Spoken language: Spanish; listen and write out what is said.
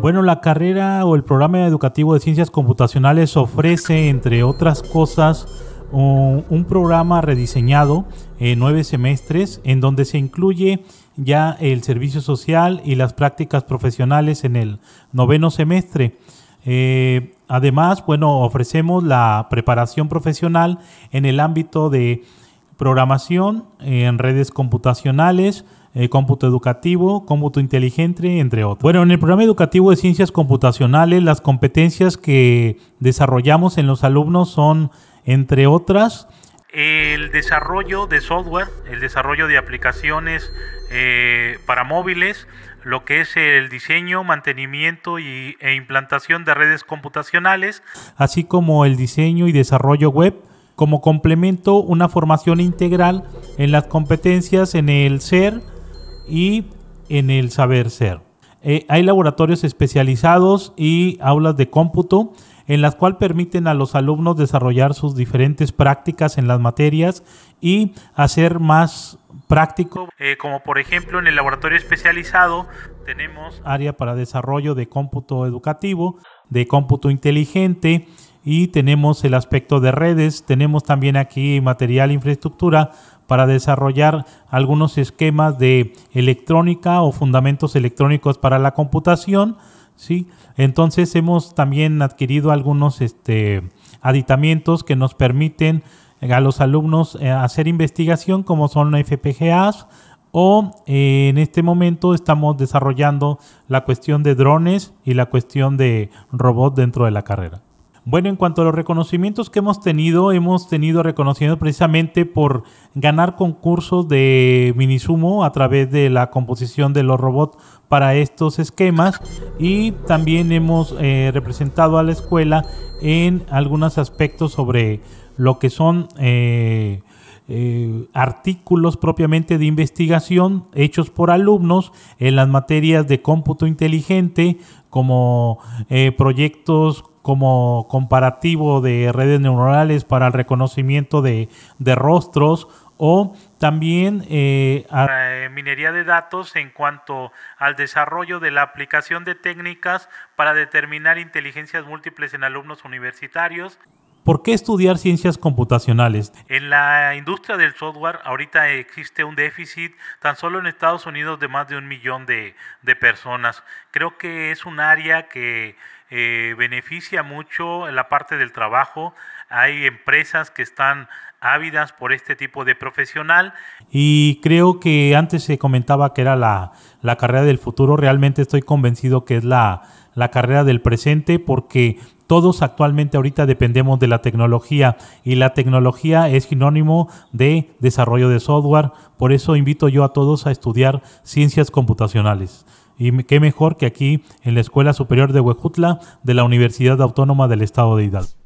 Bueno, la carrera o el programa educativo de ciencias computacionales ofrece, entre otras cosas, un, programa rediseñado en nueve semestres en donde se incluye ya el servicio social y las prácticas profesionales en el noveno semestre. Eh, además, bueno, ofrecemos la preparación profesional en el ámbito de programación, en redes computacionales, eh, cómputo educativo, cómputo inteligente, entre otros. Bueno, en el programa educativo de ciencias computacionales, las competencias que desarrollamos en los alumnos son, entre otras, el desarrollo de software, el desarrollo de aplicaciones eh, para móviles, lo que es el diseño, mantenimiento y, e implantación de redes computacionales, así como el diseño y desarrollo web, como complemento una formación integral en las competencias en el ser y en el saber ser. Eh, hay laboratorios especializados y aulas de cómputo en las cuales permiten a los alumnos desarrollar sus diferentes prácticas en las materias y hacer más práctico, eh, como por ejemplo en el laboratorio especializado tenemos área para desarrollo de cómputo educativo, de cómputo inteligente y tenemos el aspecto de redes, tenemos también aquí material infraestructura para desarrollar algunos esquemas de electrónica o fundamentos electrónicos para la computación. ¿sí? Entonces hemos también adquirido algunos este, aditamientos que nos permiten a los alumnos eh, hacer investigación como son FPGAs o eh, en este momento estamos desarrollando la cuestión de drones y la cuestión de robot dentro de la carrera. Bueno, en cuanto a los reconocimientos que hemos tenido, hemos tenido reconocimientos precisamente por ganar concursos de Minisumo a través de la composición de los robots para estos esquemas y también hemos eh, representado a la escuela en algunos aspectos sobre lo que son eh, eh, artículos propiamente de investigación hechos por alumnos en las materias de cómputo inteligente como proyectos como comparativo de redes neuronales para el reconocimiento de, rostros o también eh, a eh, minería de datos en cuanto al desarrollo de la aplicación de técnicas para determinar inteligencias múltiples en alumnos universitarios. ¿Por qué estudiar ciencias computacionales? En la industria del software ahorita existe un déficit tan solo en Estados Unidos de más de un millón de, de personas. Creo que es un área que eh, beneficia mucho la parte del trabajo. Hay empresas que están ávidas por este tipo de profesional. Y creo que antes se comentaba que era la, carrera del futuro. Realmente estoy convencido que es la, la carrera del presente porque todos actualmente ahorita dependemos de la tecnología y la tecnología es sinónimo de desarrollo de software. Por eso invito yo a todos a estudiar ciencias computacionales. Y qué mejor que aquí en la Escuela Superior de Huejutla de la Universidad Autónoma del Estado de Hidalgo.